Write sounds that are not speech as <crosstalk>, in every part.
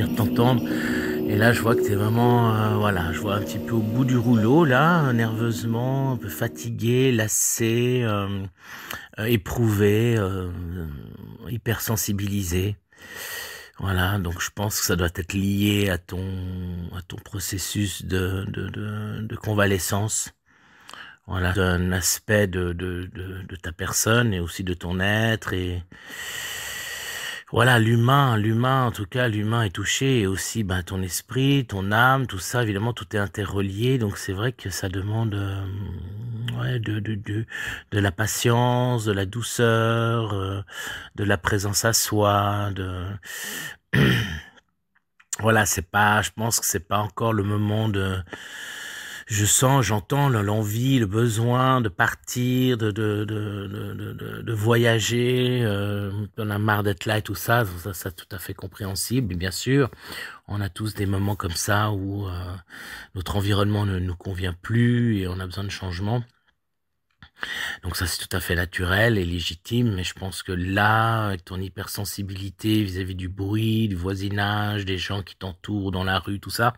de t'entendre. Et là, je vois que tu es vraiment, euh, voilà, je vois un petit peu au bout du rouleau, là, hein, nerveusement, un peu fatigué, lassé, euh, euh, éprouvé, hypersensibilisé. Voilà, donc je pense que ça doit être lié à ton, à ton processus de, de, convalescence. Voilà, un aspect de, de, de, de ta personne et aussi de ton être et, voilà, l'humain, l'humain, en tout cas, l'humain est touché, et aussi ben, ton esprit, ton âme, tout ça, évidemment, tout est interrelié, donc c'est vrai que ça demande euh, ouais, de, de, de, de, la patience, de la douceur, euh, de la présence à soi, de... <clears throat> voilà, c'est pas, je pense que c'est pas encore le moment de je sens, j'entends l'envie, le besoin de partir, de, de, de, de voyager. Euh, on a marre d'être là et tout ça. Ça, tout à fait compréhensible. bien sûr, on a tous des moments comme ça où euh, notre environnement ne nous convient plus et on a besoin de changement. Donc ça, c'est tout à fait naturel et légitime, mais je pense que là, ton hypersensibilité vis-à-vis du bruit, du voisinage, des gens qui t'entourent dans la rue, tout ça,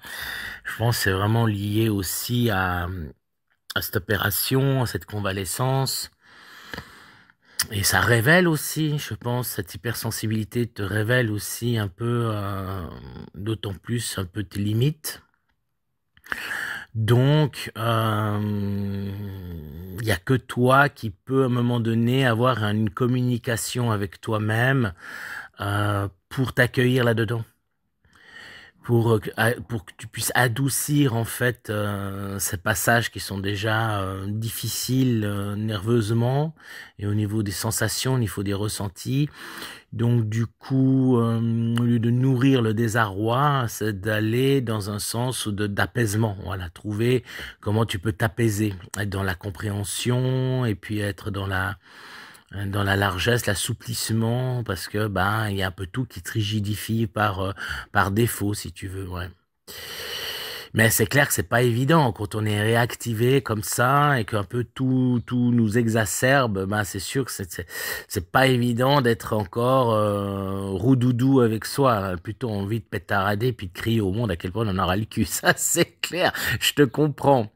je pense que c'est vraiment lié aussi à, cette opération, à cette convalescence. Et ça révèle aussi, je pense, cette hypersensibilité te révèle aussi un peu, euh, d'autant plus un peu tes limites. Donc, il euh, y n'y a que toi qui peux à un moment donné avoir une communication avec toi-même euh, pour t'accueillir là-dedans pour, euh, pour que tu puisses adoucir en fait euh, ces passages qui sont déjà euh, difficiles nerveusement et au niveau des sensations, au faut des ressentis. Donc du coup, au lieu de nourrir le désarroi, c'est d'aller dans un sens d'apaisement. Voilà, trouver comment tu peux t'apaiser, être dans la compréhension et puis être dans la dans la largesse, l'assouplissement, parce que ben il y a un peu tout qui te rigidifie par, euh, par défaut, si tu veux. Ouais. Mais c'est clair que c'est pas évident quand on est réactivé comme ça et qu'un peu tout, tout nous exacerbe. Ben c'est sûr que c'est c'est pas évident d'être encore euh, roudoudou avec soi. Plutôt envie de pétarader puis de crier au monde à quel point on en aura le cul. <laughs> Ça c'est clair. Je te comprends.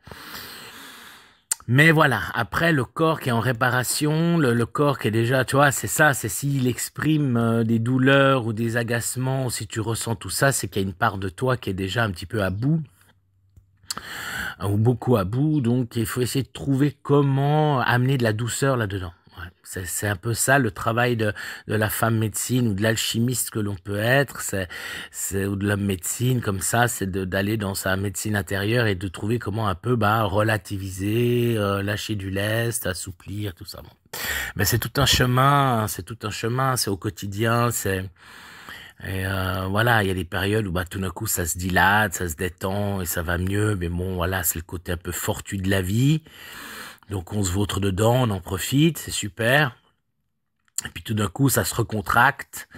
Mais voilà, après le corps qui est en réparation, le, corps qui est déjà, tu vois, c'est ça, c'est s'il exprime euh, des douleurs ou des agacements, si tu ressens tout ça, c'est qu'il y a une part de toi qui est déjà un petit peu à bout ou beaucoup à bout, donc il faut essayer de trouver comment amener de la douceur là-dedans. C'est un peu ça le travail de, la femme médecine ou de l'alchimiste que l'on peut être, c'est ou de la médecine comme ça, c'est d'aller dans sa médecine intérieure et de trouver comment un peu bah, relativiser, euh, lâcher du lest, assouplir, tout ça. Mais ben, c'est tout un chemin, c'est tout un chemin, c'est au quotidien, c'est euh, voilà, il y a des périodes où bah, tout d'un coup ça se dilate, ça se détend et ça va mieux, mais bon voilà, c'est le côté un peu fortuit de la vie. Donc on se vautre dedans, on en profite, c'est super. Et puis tout d'un coup, ça se recontracte.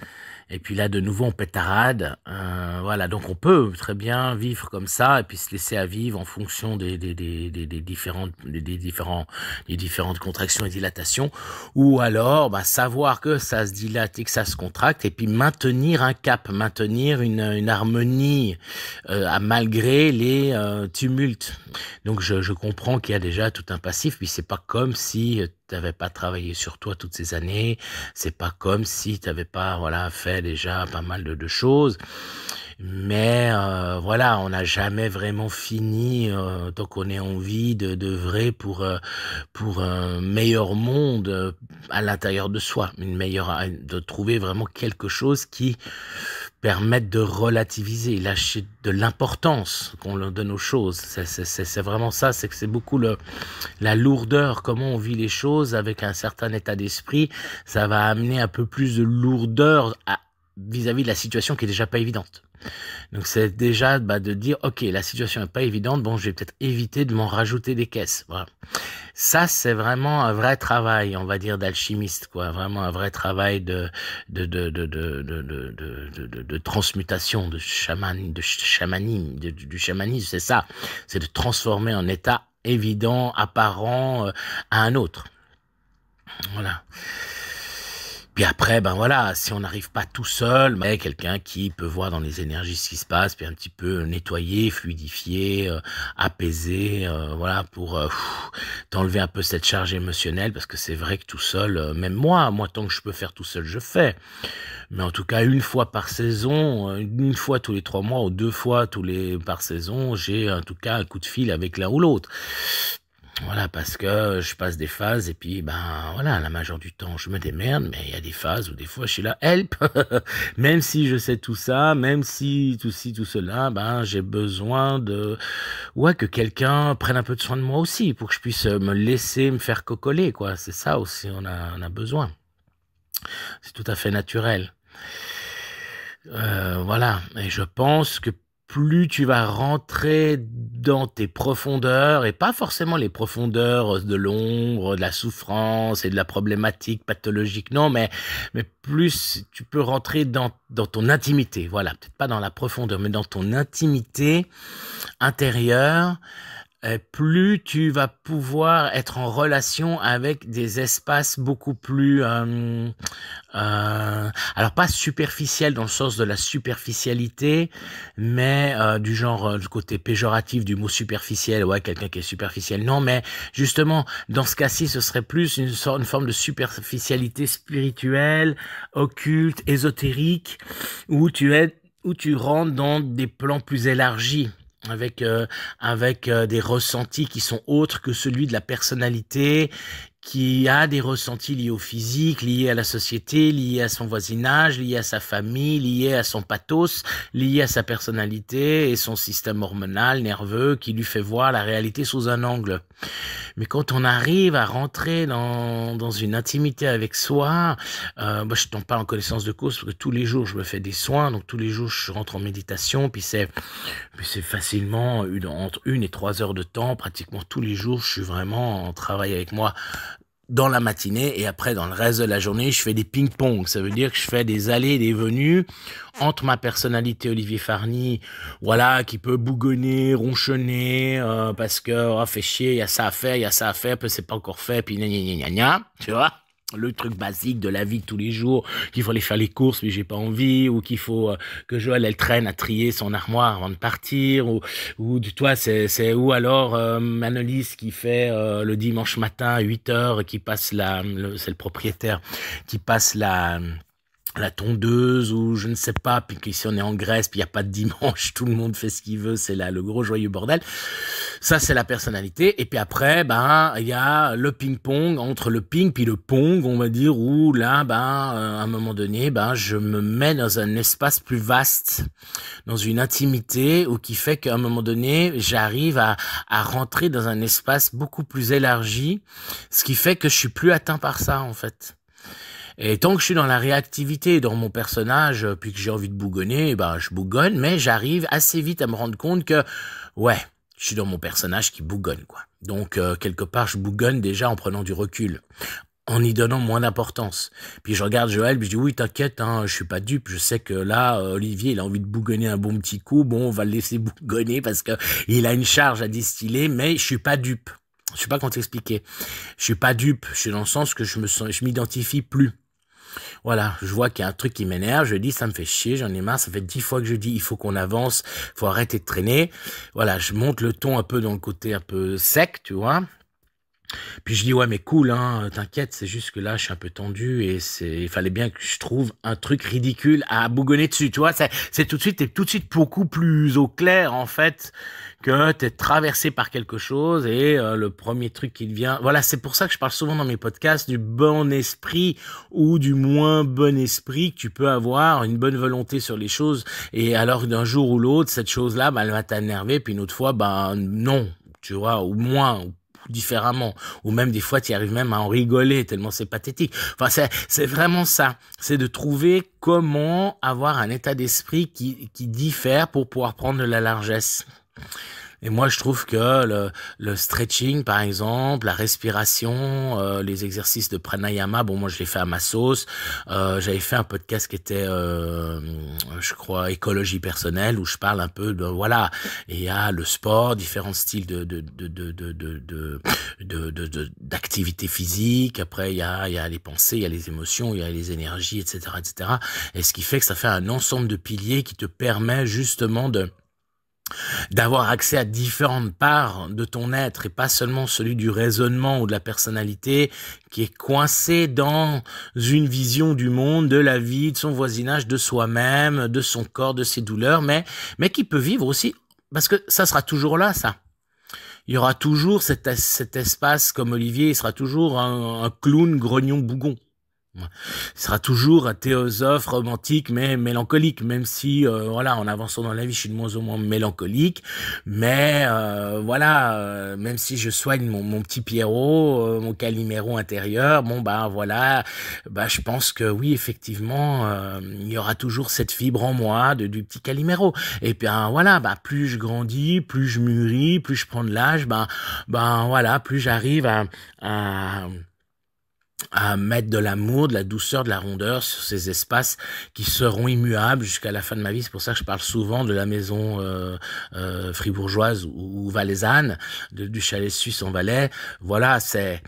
Et puis là, de nouveau, on pétarade. Euh, voilà, donc on peut très bien vivre comme ça et puis se laisser à vivre en fonction des, des, des, des différentes, des, différents, des différentes contractions et dilatations. Ou alors, bah, savoir que ça se dilate et que ça se contracte et puis maintenir un cap, maintenir une, une harmonie euh, à malgré les euh, tumultes. Donc je, je comprends qu'il y a déjà tout un passif, puis c'est pas comme si euh, t'avais pas travaillé sur toi toutes ces années, c'est pas comme si tu t'avais pas voilà fait déjà pas mal de, choses. Mais euh, voilà, on n'a jamais vraiment fini euh, tant qu'on est en vie de, de vrai pour euh, pour un meilleur monde à l'intérieur de soi, une meilleure de trouver vraiment quelque chose qui permettent de relativiser, lâcher de l'importance qu'on donne aux choses. C'est vraiment ça, c'est que c'est beaucoup le, la lourdeur, comment on vit les choses avec un certain état d'esprit. Ça va amener un peu plus de lourdeur à, vis-à-vis de la situation qui est déjà pas évidente. Donc c'est déjà bah, de dire ok la situation est pas évidente bon je vais peut-être éviter de m'en rajouter des caisses. Voilà. Ça c'est vraiment un vrai travail on va dire d'alchimiste quoi vraiment un vrai travail de de de de de de, transmutation de chaman de chamanisme du chamanisme c'est ça c'est de transformer un état évident apparent à un autre. Voilà. Puis après, ben voilà, si on n'arrive pas tout seul, ben, quelqu'un qui peut voir dans les énergies ce qui se passe, puis un petit peu euh, nettoyer, fluidifier, euh, apaiser, euh, voilà, pour t'enlever un peu cette charge émotionnelle, parce que c'est vrai que tout seul, même moi, moi tant que je peux faire tout seul, je fais. Mais en tout cas, une fois par saison, une fois tous les trois mois ou deux fois tous les par saison, j'ai en tout cas un coup de fil avec l'un ou l'autre. Voilà, parce que euh, je passe des phases et puis, ben voilà, la majeure du temps, je me démerde, mais il y a des phases où des fois je suis là, help <laughs> Même si je sais tout ça, même si tout ci, tout cela, ben j'ai besoin de. Ouais, que quelqu'un prenne un peu de soin de moi aussi, pour que je puisse euh, me laisser me faire cocoler, quoi. C'est ça aussi, on a, on a besoin. C'est tout à fait naturel. Euh, voilà, et je pense que plus tu vas rentrer dans tes profondeurs, et pas forcément les profondeurs de l'ombre, de la souffrance et de la problématique pathologique, non, mais, mais plus tu peux rentrer dans, dans ton intimité, voilà, peut-être pas dans la profondeur, mais dans ton intimité intérieure, euh, plus tu vas pouvoir être en relation avec des espaces beaucoup plus, euh, euh, alors pas superficiels dans le sens de la superficialité, mais du genre du côté péjoratif du mot superficiel, ouais, quelqu'un qui est superficiel. Non, mais justement, dans ce cas-ci, ce serait plus une sorte, une forme de superficialité spirituelle, occulte, ésotérique, où tu es, où tu rentres dans des plans plus élargis avec euh, avec euh, des ressentis qui sont autres que celui de la personnalité qui a des ressentis liés au physique, liés à la société, liés à son voisinage, liés à sa famille, liés à son pathos, liés à sa personnalité et son système hormonal, nerveux, qui lui fait voir la réalité sous un angle. Mais quand on arrive à rentrer dans, dans une intimité avec soi, euh, moi bah, je tombe pas en connaissance de cause, parce que tous les jours je me fais des soins, donc tous les jours je rentre en méditation, puis c'est facilement une, entre une et trois heures de temps, pratiquement tous les jours je suis vraiment en travail avec moi dans la matinée et après dans le reste de la journée, je fais des ping-pong. Ça veut dire que je fais des allées et des venues entre ma personnalité Olivier Farny, voilà, qui peut bougonner, ronchonner, euh, parce que, oh, fait chier, il y a ça à faire, il y a ça à faire, puis c'est pas encore fait, puis gna gna gna gna, tu vois le truc basique de la vie de tous les jours, qu'il faut aller faire les courses mais j'ai pas envie, ou qu'il faut euh, que Joël elle traîne à trier son armoire avant de partir, ou, ou du toi c'est ou alors Manolis euh, qui fait euh, le dimanche matin à 8 h qui passe la, c'est le propriétaire, qui passe la la tondeuse ou je ne sais pas, puis si on est en Grèce, puis il n'y a pas de dimanche, <laughs> tout le monde fait ce qu'il veut, c'est là le gros joyeux bordel. Ça, c'est la personnalité. Et puis après, ben, il y a le ping-pong, entre le ping puis le pong, on va dire, où là, ben, euh, à un moment donné, ben, je me mets dans un espace plus vaste, dans une intimité, ou qui fait qu'à un moment donné, j'arrive à, à rentrer dans un espace beaucoup plus élargi, ce qui fait que je suis plus atteint par ça, en fait. Et tant que je suis dans la réactivité, dans mon personnage, euh, puis que j'ai envie de bougonner, eh ben je bougonne, mais j'arrive assez vite à me rendre compte que, ouais, je suis dans mon personnage qui bougonne, quoi. Donc, euh, quelque part, je bougonne déjà en prenant du recul, en y donnant moins d'importance. Puis je regarde Joël, puis je dis, oui, t'inquiète, hein, je suis pas dupe, je sais que là, euh, Olivier, il a envie de bougonner un bon petit coup, bon, on va le laisser <laughs> bougonner parce que il a une charge à distiller, mais je suis pas dupe. Je sais pas comment t'expliquer. Je suis pas dupe. Je suis dans le sens que je me sens, je m'identifie plus voilà, je vois qu'il y a un truc qui m'énerve, je dis ça me fait chier, j'en ai marre, ça fait dix fois que je dis il faut qu'on avance, faut arrêter de traîner. Voilà, je monte le ton un peu dans le côté un peu sec, tu vois, puis je dis ouais mais cool hein, t'inquiète, c'est juste que là je suis un peu tendu et c'est il fallait bien que je trouve un truc ridicule à bougonner dessus, tu vois, c'est tout de suite t'es tout de suite beaucoup plus au clair en fait que t'es traversé par quelque chose et euh, le premier truc qui te vient, voilà, c'est pour ça que je parle souvent dans mes podcasts du bon esprit ou du moins bon esprit que tu peux avoir, une bonne volonté sur les choses et alors d'un jour ou l'autre cette chose là bah, elle va t'énerver puis une autre fois ben non, tu vois, ou moins, différemment. Ou même des fois, tu arrives même à en rigoler tellement c'est pathétique. Enfin, c'est vraiment ça. C'est de trouver comment avoir un état d'esprit qui, qui diffère pour pouvoir prendre de la largesse. Et moi, je trouve que le, stretching, par exemple, la respiration, les exercices de pranayama, bon, moi, je l'ai fait à ma sauce. Euh, J'avais fait un podcast qui était, euh, je crois, écologie personnelle, où je parle un peu de, voilà, il y a le sport, différents styles de, de, de, de, d'activité physique. Après, il y a, il y a les pensées, il y a les émotions, il y a les énergies, etc., etc. Et ce qui fait que ça fait un ensemble de piliers qui te permet justement de d'avoir accès à différentes parts de ton être et pas seulement celui du raisonnement ou de la personnalité qui est coincé dans une vision du monde, de la vie, de son voisinage, de soi-même, de son corps, de ses douleurs, mais, mais qui peut vivre aussi, parce que ça sera toujours là, ça il y aura toujours cet, espace comme Olivier, il sera toujours un clown grognon bougon. Il sera toujours un théosophe romantique mais mélancolique, même si euh, voilà en avançant dans la vie je suis de moins en moins mélancolique, mais euh, voilà euh, même si je soigne mon, petit Pierrot, mon Calimero intérieur, bon bah voilà, bah je pense que oui effectivement il y aura toujours cette fibre en moi de du petit Calimero. Et bien hein, voilà bah plus je grandis, plus je mûris, plus je prends de l'âge, bah ben voilà plus j'arrive à à mettre de l'amour, de la douceur, de la rondeur sur ces espaces qui seront immuables jusqu'à la fin de ma vie. C'est pour ça que je parle souvent de la maison euh, euh, fribourgeoise ou, ou valaisanne, du chalet suisse en Valais. Voilà, c'est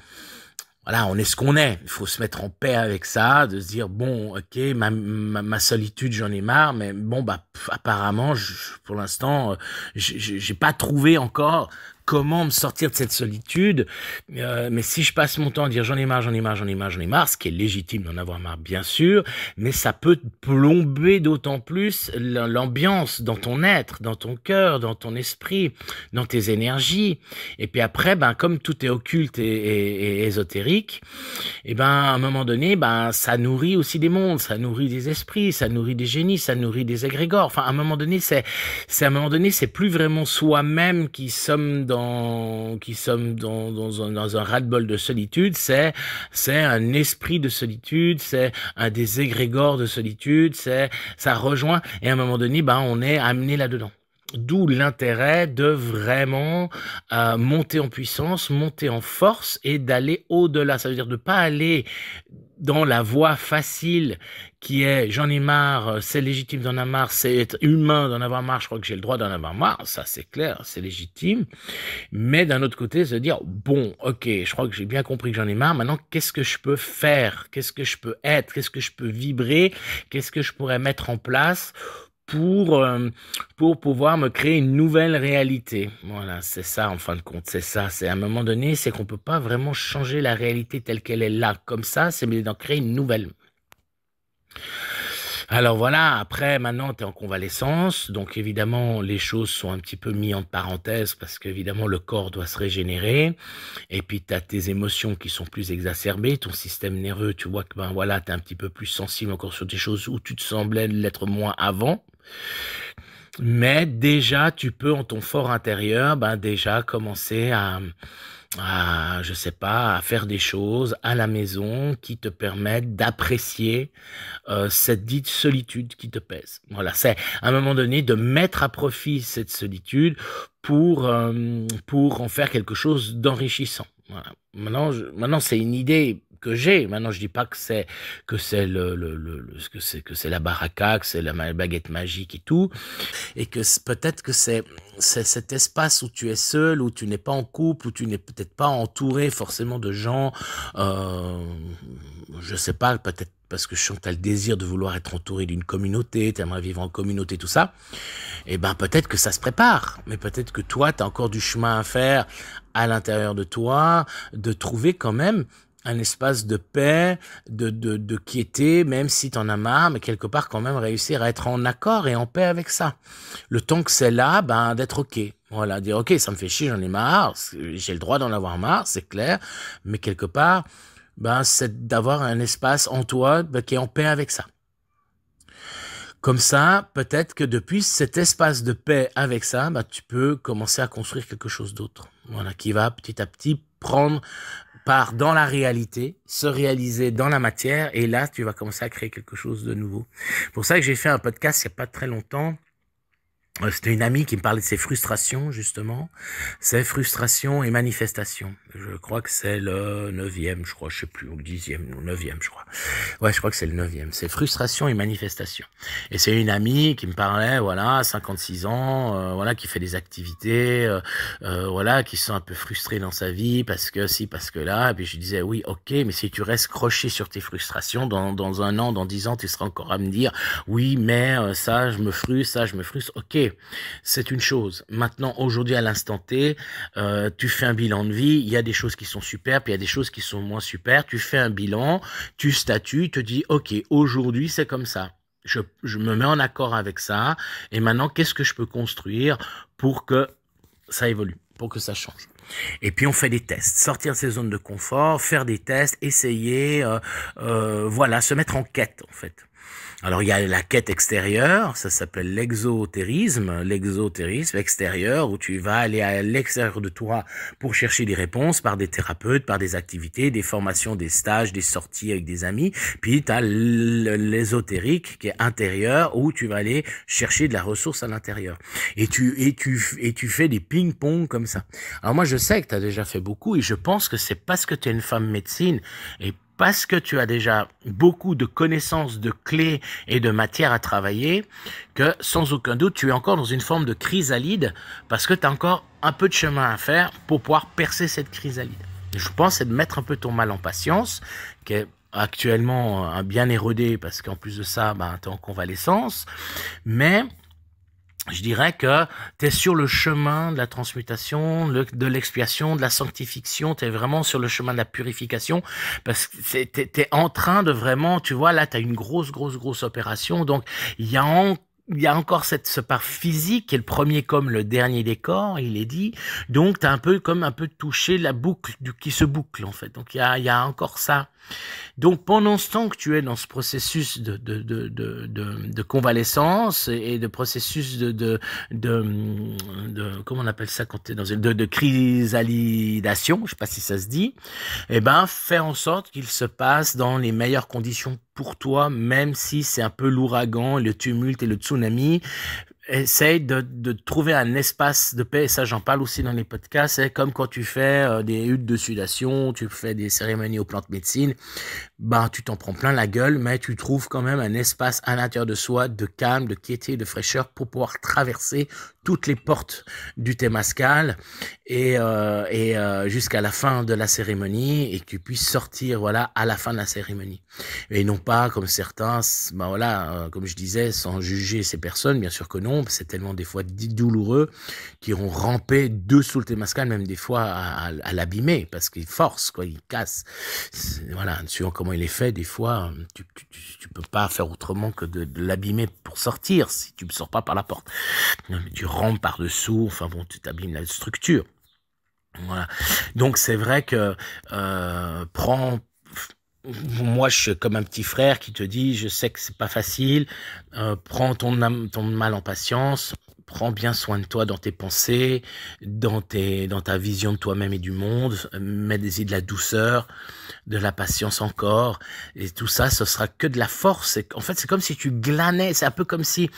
voilà, on est ce qu'on est. Il faut se mettre en paix avec ça, de se dire bon, ok, ma, solitude, j'en ai marre, mais bon, bah apparemment, pour l'instant, euh, j'ai pas trouvé encore comment me sortir de cette solitude. Euh, mais si je passe mon temps à dire j'en ai marre, j'en ai marre, j'en ai marre, j'en ai marre, ce qui est légitime d'en avoir marre, bien sûr, mais ça peut plomber d'autant plus l'ambiance dans ton être, dans ton cœur, dans ton esprit, dans tes énergies. Et puis après, ben comme tout est occulte et, ésotérique, et eh ben à un moment donné, ben ça nourrit aussi des mondes, ça nourrit des esprits, ça nourrit des génies, ça nourrit des égrégores. Enfin, à un moment donné, c'est, c'est à un moment donné, c'est plus vraiment soi-même qui sommes dans qui sommes dans, un, dans ras-de-bol de solitude, c'est, c'est un esprit de solitude, c'est un des égrégores de solitude, c'est, ça rejoint, et à un moment donné, ben, on est amené là-dedans. D'où l'intérêt de vraiment euh, monter en puissance, monter en force et d'aller au-delà. Ça veut dire de ne pas aller dans la voie facile qui est j'en ai marre, euh, c'est légitime d'en avoir marre, c'est humain d'en avoir marre, je crois que j'ai le droit d'en avoir marre, ça c'est clair, c'est légitime. Mais d'un autre côté, se dire bon, ok, je crois que j'ai bien compris que j'en ai marre, maintenant qu'est-ce que je peux faire, qu'est-ce que je peux être, qu'est-ce que je peux vibrer, qu'est-ce que je pourrais mettre en place pour, euh, pour pouvoir me créer une nouvelle réalité. Voilà, c'est ça en fin de compte, c'est ça. C'est à un moment donné, c'est qu'on ne peut pas vraiment changer la réalité telle qu'elle est là, comme ça, c'est d'en créer une nouvelle. Alors voilà, après, maintenant, tu es en convalescence, donc évidemment, les choses sont un petit peu mises en parenthèse parce qu'évidemment, le corps doit se régénérer, et puis tu as tes émotions qui sont plus exacerbées, ton système nerveux, tu vois que ben voilà, tu es un petit peu plus sensible encore sur des choses où tu te semblais l'être moins avant. Mais déjà, tu peux en ton fort intérieur, ben déjà commencer à, je sais pas, à faire des choses à la maison qui te permettent d'apprécier euh, cette dite solitude qui te pèse. Voilà, c'est à un moment donné de mettre à profit cette solitude pour euh, pour en faire quelque chose d'enrichissant. Maintenant, maintenant c'est une idée que j'ai. Maintenant, je dis pas que c'est que c'est le, le, que c'est que c'est la baraka, que c'est la baguette magique et tout, et que peut-être que c'est cet espace où tu es seul, où tu n'es pas en couple, où tu n'es peut-être pas entouré forcément de gens. Euh, je sais pas, peut-être parce que je sens que as le désir de vouloir être entouré d'une communauté, tu aimerais vivre en communauté, tout ça, et eh ben peut-être que ça se prépare, mais peut-être que toi, tu as encore du chemin à faire à l'intérieur de toi, de trouver quand même un espace de paix, de, de, de quiété, même si t'en as marre, mais quelque part quand même réussir à être en accord et en paix avec ça. Le temps que c'est là, ben, d'être OK. Voilà, dire OK, ça me fait chier, j'en ai marre, j'ai le droit d'en avoir marre, c'est clair, mais quelque part, ben, c'est d'avoir un espace en toi ben, qui est en paix avec ça. Comme ça, peut-être que depuis cet espace de paix avec ça, ben tu peux commencer à construire quelque chose d'autre. Voilà, qui va petit à petit prendre part dans la réalité, se réaliser dans la matière, et là, tu vas commencer à créer quelque chose de nouveau. Pour ça que j'ai fait un podcast il n'y a pas très longtemps, euh, c'était une amie qui me parlait de ses frustrations, justement. Ses frustrations et manifestations. Je crois que c'est le neuvième, je crois, je sais plus, ou le dixième, ou le neuvième, je crois. Ouais, je crois que c'est le neuvième. C'est frustrations et manifestations. Et c'est une amie qui me parlait, voilà, 56 ans, euh, voilà, qui fait des activités, euh, voilà, qui se sent un peu frustrée dans sa vie, parce que si, parce que là. Et puis je disais, oui, ok, mais si tu restes croché sur tes frustrations, dans, dans un an, dans dix ans, tu seras encore à me dire, oui, mais ça, je me frustre, ça, je me frustre, ok, c'est une chose. Maintenant, aujourd'hui, à l'instant T, euh, tu fais un bilan de vie, il y a des choses qui sont superbes, il y a des choses qui sont moins superbes. tu fais un bilan, tu statues, te dis, OK, aujourd'hui, c'est comme ça. Je, me mets en accord avec ça, et maintenant, qu'est-ce que je peux construire pour que ça évolue, pour que ça change et puis on fait des tests, sortir de ses zones de confort, faire des tests, essayer, euh, euh, voilà, se mettre en quête en fait. Alors il y a la quête extérieure, ça s'appelle l'exotérisme, l'exotérisme extérieur où tu vas aller à l'extérieur de toi pour chercher des réponses par des thérapeutes, par des activités, des formations, des stages, des sorties avec des amis. Puis tu as l'ésotérique qui est intérieur où tu vas aller chercher de la ressource à l'intérieur. Et tu et tu et tu fais des ping-pong comme ça. Alors moi je sais que tu as déjà fait beaucoup et je pense que c'est parce que tu es une femme médecine et parce que tu as déjà beaucoup de connaissances, de clés et de matières à travailler, que sans aucun doute, tu es encore dans une forme de chrysalide, parce que tu as encore un peu de chemin à faire pour pouvoir percer cette chrysalide. Je pense c'est de mettre un peu ton mal en patience, qui est actuellement euh, bien érodé, parce qu'en plus de ça, ben, tu es en convalescence, mais je dirais que tu es sur le chemin de la transmutation, de l'expiation, de la sanctification, tu es vraiment sur le chemin de la purification, parce que tu es, en train de vraiment, tu vois, là, tu as une grosse, grosse, grosse opération, donc il y a encore cette, ce part physique qui est le premier comme le dernier des il est dit. Donc, tu un peu comme un peu touché la boucle du, qui se boucle, en fait. Donc, y il y a encore ça donc pendant ce temps que tu es dans ce processus de, de, convalescence et de processus de, de, comment on appelle ça quand tu es dans une de, de chrysalidation, je sais pas si ça se dit, eh ben fais en sorte qu'il se passe dans les meilleures conditions pour toi, même si c'est un peu l'ouragan, le tumulte et le tsunami, essaye de, trouver un espace de paix, ça j'en parle aussi dans les podcasts, c'est hein, comme quand tu fais euh, des huttes de sudation, tu fais des cérémonies aux plantes médecines, ben tu t'en prends plein la gueule, mais tu trouves quand même un espace à l'intérieur de soi de calme, de quiété, de fraîcheur pour pouvoir traverser toutes les portes du Témascal et, euh, et euh, jusqu'à la fin de la cérémonie et que tu puisses sortir voilà à la fin de la cérémonie et non pas comme certains ben voilà euh, comme je disais sans juger ces personnes bien sûr que non c'est tellement des fois douloureux qui ont rampé dessous le Témascal même des fois à, à, l'abîmer parce qu'ils forcent, quoi ils cassent. voilà suivant comment il est fait des fois euh, tu, tu, tu peux pas faire autrement que de, l'abîmer pour sortir si tu ne sors pas par la porte tu par-dessous, enfin bon, tu t'abîmes la structure. Voilà. Donc c'est vrai que euh, prends moi, je suis comme un petit frère qui te dit, je sais que c'est pas facile, euh, prends ton, ton mal en patience, prends bien soin de toi dans tes pensées, dans, tes, dans ta vision de toi-même et du monde, mets-y de la douceur, de la patience encore, et tout ça, ce sera que de la force. en fait, c'est comme si tu glanais, c'est un peu comme si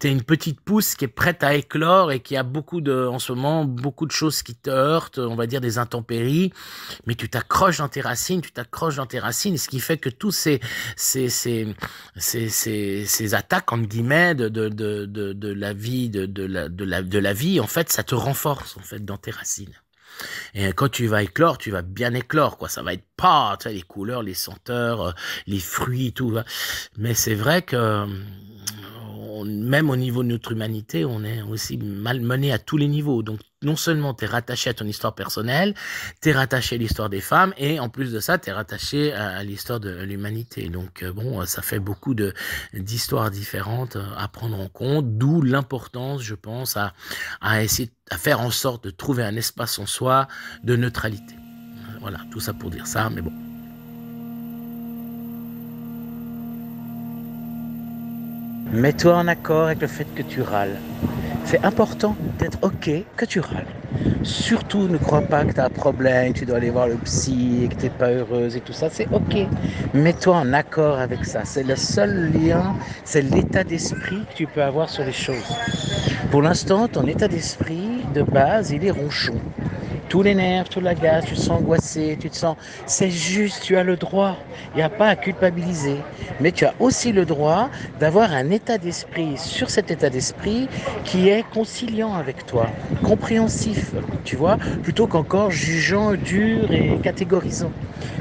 tu es une petite pousse qui est prête à éclore et qui a beaucoup de, en ce moment, beaucoup de choses qui te heurtent, on va dire des intempéries, mais tu t'accroches dans tes racines, tu t'accroches dans tes racines, ce qui fait que tous ces, ces, ces, ces, ces attaques, entre guillemets, de, de, de, de, la vie, de de la, vie, en fait, ça te renforce en fait dans tes racines. Et quand tu vas éclore, tu vas bien éclore, quoi. Ça va être pas, tu les couleurs, les senteurs, euh, les fruits, tout. Hein. Mais c'est vrai que hum, même au niveau de notre humanité, on est aussi malmené à tous les niveaux. Donc, non seulement tu es rattaché à ton histoire personnelle, tu es rattaché à l'histoire des femmes, et en plus de ça, tu es rattaché à, l'histoire de l'humanité. Donc, euh, bon, euh, ça fait beaucoup d'histoires différentes euh, à prendre en compte, d'où l'importance, je pense, à, à essayer à faire en sorte de trouver un espace en soi de neutralité. Voilà, tout ça pour dire ça, mais bon. Mets-toi en accord avec le fait que tu râles. C'est important d'être OK que tu râles. Surtout, ne crois pas que tu as un problème, tu dois aller voir le psy, que tu n'es pas heureuse et tout ça. C'est OK. Mets-toi en accord avec ça. C'est le seul lien, c'est l'état d'esprit que tu peux avoir sur les choses. Pour l'instant, ton état d'esprit de base, il est ronchon tous les nerfs, toute la gaz, tu te sens angoissé, tu te sens. C'est juste, tu as le droit. Il n'y a pas à culpabiliser. Mais tu as aussi le droit d'avoir un état d'esprit sur cet état d'esprit qui est conciliant avec toi, compréhensif, tu vois, plutôt qu'encore jugeant, dur et catégorisant.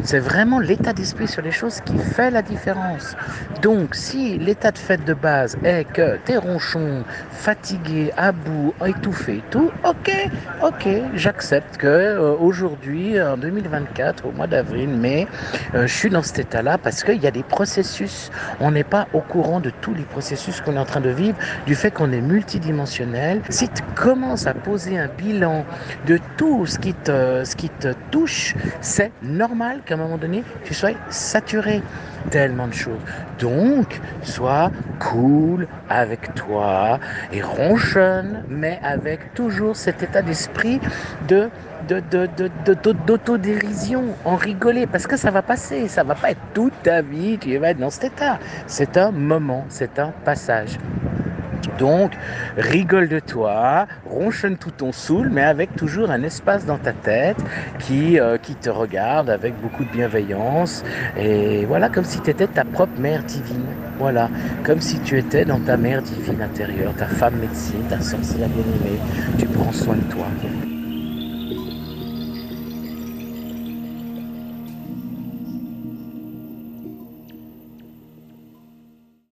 C'est vraiment l'état d'esprit sur les choses qui fait la différence. Donc, si l'état de fait de base est que t'es ronchon, fatigué, à bout, étouffé, tout, ok, ok, j'accepte que euh, aujourd'hui, en 2024, au mois d'avril, mai, euh, je suis dans cet état-là parce qu'il y a des processus. On n'est pas au courant de tous les processus qu'on est en train de vivre, du fait qu'on est multidimensionnel. Si tu commences à poser un bilan de tout ce qui te, ce qui te touche, c'est normal qu'à un moment donné, tu sois saturé tellement de choses. Donc, sois cool avec toi et ronchonne, mais avec toujours cet état d'esprit de d'autodérision, de, de, de, en rigoler, parce que ça va passer, ça va pas être toute ta vie qui va être dans cet état. C'est un moment, c'est un passage. Donc, rigole de toi, ronchonne tout ton soul, mais avec toujours un espace dans ta tête qui, euh, qui te regarde avec beaucoup de bienveillance. Et voilà, comme si tu étais ta propre mère divine. Voilà, comme si tu étais dans ta mère divine intérieure, ta femme médecine, ta sorcière bien-aimée. Tu prends soin de toi.